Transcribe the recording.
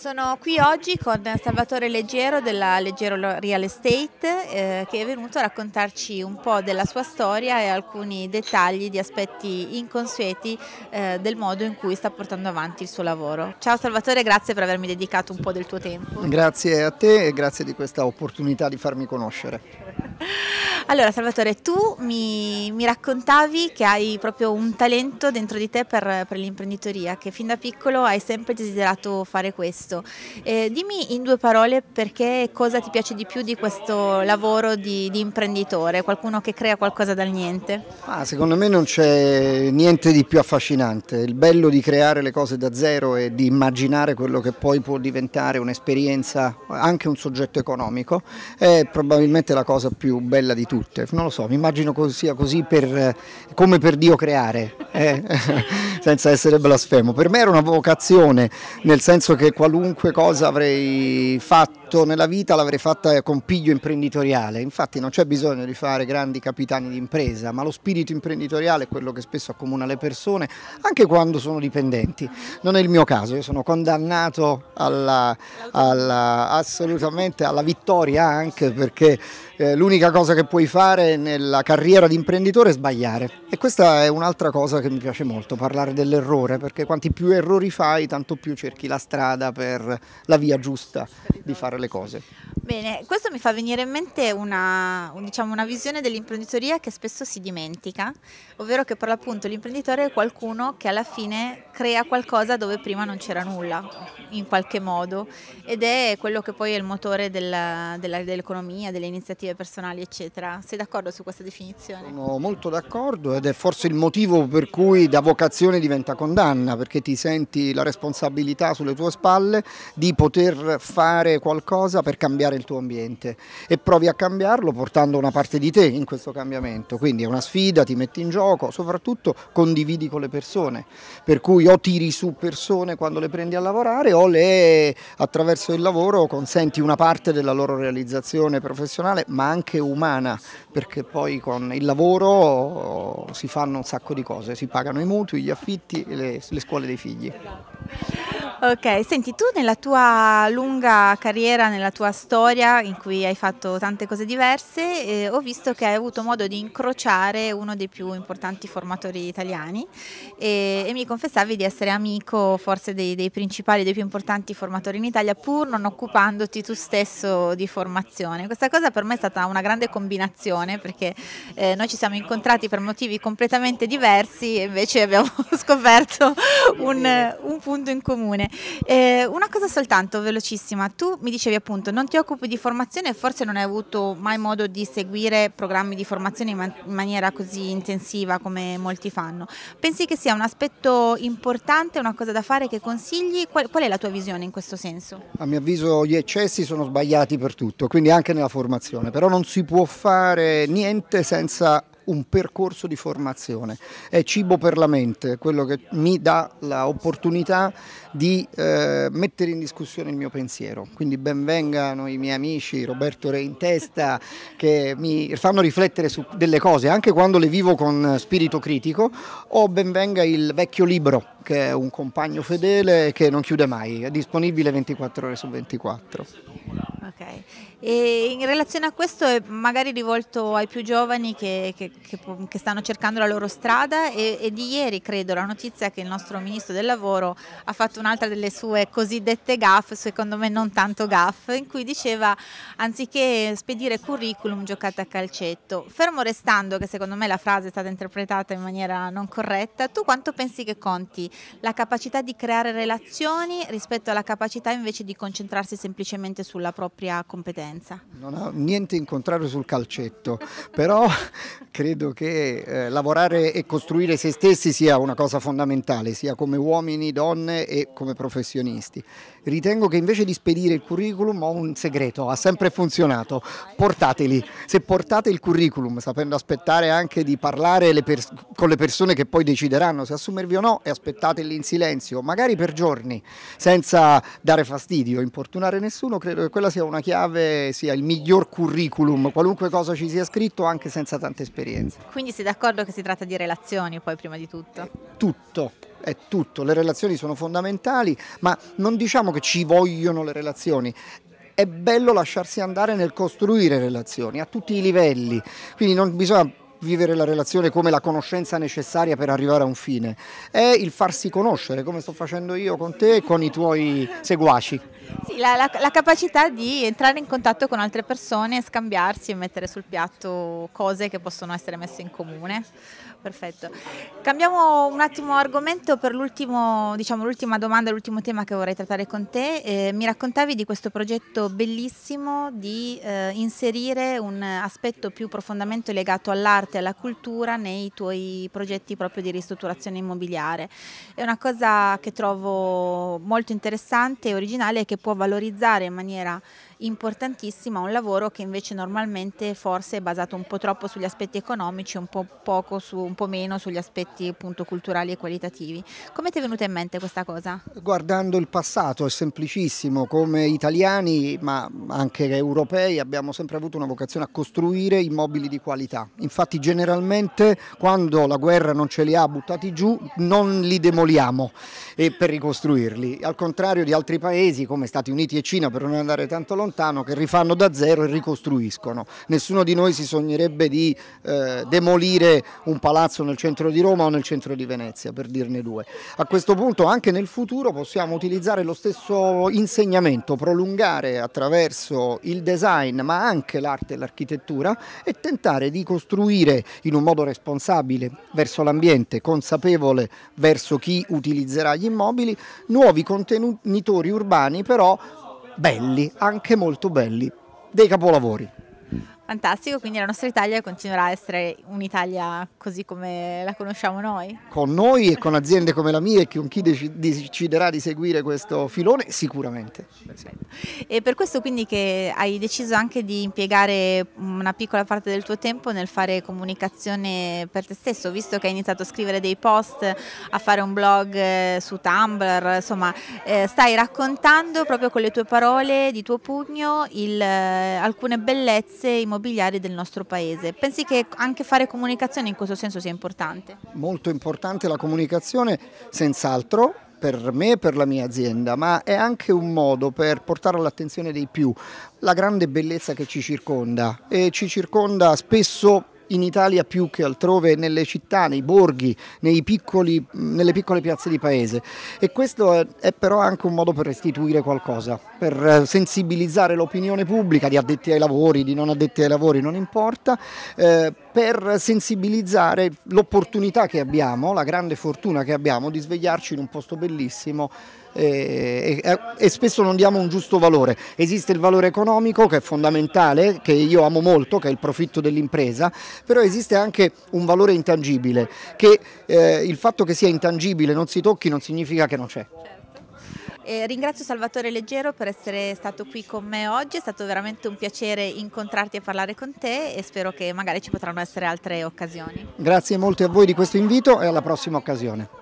Sono qui oggi con Salvatore Leggero della Leggero Real Estate eh, che è venuto a raccontarci un po' della sua storia e alcuni dettagli di aspetti inconsueti eh, del modo in cui sta portando avanti il suo lavoro. Ciao Salvatore, grazie per avermi dedicato un po' del tuo tempo. Grazie a te e grazie di questa opportunità di farmi conoscere. Allora Salvatore, tu mi, mi raccontavi che hai proprio un talento dentro di te per, per, l'imprenditoria, che fin da piccolo hai sempre desiderato fare questo. Eh, dimmi in due parole perché cosa ti piace di più di questo lavoro di, di imprenditore, qualcuno che crea qualcosa dal niente? Ah, secondo me non c'è niente di più affascinante, il bello di creare le cose da zero e di immaginare quello che poi può diventare un'esperienza, anche un soggetto economico, è probabilmente la cosa più bella di tutti tutte, non lo so, mi immagino che sia così per, eh, come per Dio creare, eh? senza essere blasfemo. Per me era una vocazione, nel senso che qualunque cosa avrei fatto tutto nella vita l'avrei fatta con piglio imprenditoriale, infatti non c'è bisogno di fare grandi capitani di impresa, ma lo spirito imprenditoriale è quello che spesso accomuna le persone, anche quando sono dipendenti. Non è il mio caso, io sono condannato alla, alla, assolutamente alla vittoria anche perché eh, l'unica cosa che puoi fare nella carriera di imprenditore è sbagliare e questa è un'altra cosa che mi piace molto, parlare dell'errore, perché quanti più errori fai tanto più cerchi la strada per la via giusta di fare le cose. Bene, questo mi fa venire in mente una, un, diciamo, una visione dell'imprenditoria che spesso si dimentica, ovvero che per l'appunto l'imprenditore è qualcuno che alla fine crea qualcosa dove prima non c'era nulla, in qualche modo, ed è quello che poi è il motore della, della, dell'economia, delle iniziative personali, eccetera. Sei d'accordo su questa definizione? Sono molto d'accordo ed è forse il motivo per cui da vocazione diventa condanna, perché ti senti la responsabilità sulle tue spalle di poter fare qualcosa qualcosa per cambiare il tuo ambiente e provi a cambiarlo portando una parte di te in questo cambiamento, quindi è una sfida, ti metti in gioco, soprattutto condividi con le persone, per cui o tiri su persone quando le prendi a lavorare o le attraverso il lavoro consenti una parte della loro realizzazione professionale ma anche umana, perché poi con il lavoro si fanno un sacco di cose, si pagano i mutui, gli affitti, le, le scuole dei figli. Ok, senti, tu nella tua lunga carriera, nella tua storia in cui hai fatto tante cose diverse, eh, ho visto che hai avuto modo di incrociare uno dei più importanti formatori italiani e, e mi confessavi di essere amico forse dei, dei, principali, dei più importanti formatori in Italia, pur non occupandoti tu stesso di formazione. Questa cosa per me è stata una grande combinazione perché eh, noi ci siamo incontrati per motivi completamente diversi e invece abbiamo scoperto un, un punto in comune. Eh, una cosa soltanto, velocissima. Tu mi dicevi appunto, non ti occupi di formazione e forse non hai avuto mai modo di seguire programmi di formazione in, man in maniera così intensiva come molti fanno. Pensi che sia un aspetto importante, una cosa da fare che consigli? Qual, qual è la tua visione in questo senso? A mio avviso gli eccessi sono sbagliati per tutto, quindi anche nella formazione, però non si può fare niente senza un percorso di formazione, è cibo per la mente, quello che mi dà l'opportunità di eh, mettere in discussione il mio pensiero, quindi benvengano i miei amici Roberto Re in testa che mi fanno riflettere su delle cose anche quando le vivo con spirito critico o benvenga il vecchio libro che è un compagno fedele che non chiude mai, è disponibile 24 ore su 24. Okay. E in relazione a questo è magari rivolto ai più giovani che, che, che, che stanno cercando la loro strada e, e, di ieri credo la notizia che il nostro Ministro del Lavoro ha fatto un'altra delle sue cosiddette gaff, secondo me non tanto gaff, in cui diceva anziché spedire curriculum giocate a calcetto, fermo restando che secondo me la frase è stata interpretata in maniera non corretta, tu quanto pensi che conti la capacità di creare relazioni rispetto alla capacità invece di concentrarsi semplicemente sulla propria competenza? differenza? Non ho niente in contrario sul calcetto, però credo che eh, lavorare e costruire se stessi sia una cosa fondamentale, sia come uomini, donne e come professionisti. Ritengo che invece di spedire il curriculum ho un segreto, ha sempre funzionato, portateli. Se portate il curriculum, sapendo aspettare anche di parlare le con le persone che poi decideranno se assumervi o no e aspettateli in silenzio, magari per giorni, senza dare fastidio, importunare nessuno, credo che quella sia una chiave sia il miglior curriculum, qualunque cosa ci sia scritto anche senza tante esperienze. Quindi sei d'accordo che si tratta di relazioni poi prima di tutto? Tutto, è tutto, le relazioni sono fondamentali, ma non diciamo che ci vogliono le relazioni, è bello lasciarsi andare nel costruire relazioni a tutti i livelli, quindi non bisogna vivere la relazione come la conoscenza necessaria per arrivare a un fine, è il farsi conoscere, come sto facendo io con te e con i tuoi seguaci. Sì, la, la, la capacità di entrare in contatto con altre persone, scambiarsi e mettere sul piatto cose che possono essere messe in comune. Perfetto. Cambiamo un attimo argomento per l'ultimo, diciamo, l'ultima domanda, l'ultimo tema che vorrei trattare con te. Eh, mi raccontavi di questo progetto bellissimo di eh, inserire un aspetto più profondamente legato all'arte legate alla cultura nei tuoi progetti proprio di ristrutturazione immobiliare. È una cosa che trovo molto interessante e originale e che può valorizzare in maniera importantissima, un lavoro che invece normalmente forse è basato un po' troppo sugli aspetti economici, un po', poco su, un po meno sugli aspetti appunto culturali e qualitativi. Come ti è venuta in mente questa cosa? Guardando il passato è semplicissimo, come italiani ma anche europei abbiamo sempre avuto una vocazione a costruire immobili di qualità, infatti generalmente quando la guerra non ce li ha buttati giù non li demoliamo per ricostruirli, al contrario di altri paesi come Stati Uniti e Cina per non andare tanto lontano Montano che rifanno da zero e ricostruiscono. Nessuno di noi si sognerebbe di eh, demolire un palazzo nel centro di Roma o nel centro di Venezia, per dirne due. A questo punto anche nel futuro possiamo utilizzare lo stesso insegnamento, prolungare attraverso il design ma anche l'arte e l'architettura e tentare di costruire in un modo responsabile verso l'ambiente, consapevole verso chi utilizzerà gli immobili, nuovi contenitori urbani però belli, anche molto belli, dei capolavori. Fantastico, quindi la nostra Italia continuerà a essere un'Italia così come la conosciamo noi? Con noi e con aziende come la mia e con chi deciderà di seguire questo filone sicuramente. E per questo quindi che hai deciso anche di impiegare una piccola parte del tuo tempo nel fare comunicazione per te stesso, visto che hai iniziato a scrivere dei post, a fare un blog eh, su Tumblr, insomma eh, stai raccontando proprio con le tue parole, di tuo pugno, il, eh, alcune bellezze immobiliari immobiliari del nostro paese. Pensi che anche fare comunicazione in questo senso sia importante? Molto importante la comunicazione, senz'altro, per me e per la mia azienda, ma è anche un modo per portare all'attenzione dei più la grande bellezza che ci circonda e ci circonda spesso in Italia più che altrove nelle città, nei borghi, nei piccoli, nelle piccole piazze di paese e questo è, è però anche un modo per restituire qualcosa, per eh, sensibilizzare l'opinione pubblica di addetti ai lavori, di non addetti ai lavori, non importa, eh, per sensibilizzare l'opportunità che abbiamo, la grande fortuna che abbiamo di svegliarci in un posto bellissimo eh, e, e, eh, e, spesso non diamo un giusto valore. Esiste il valore economico che è fondamentale, che io amo molto, che è il profitto dell'impresa, però esiste anche un valore intangibile, che eh, il fatto che sia intangibile, non si tocchi, non significa che non c'è. Eh, ringrazio Salvatore Leggero per essere stato qui con me oggi, è stato veramente un piacere incontrarti e parlare con te e spero che magari ci potranno essere altre occasioni. Grazie molte a voi di questo invito e alla prossima occasione.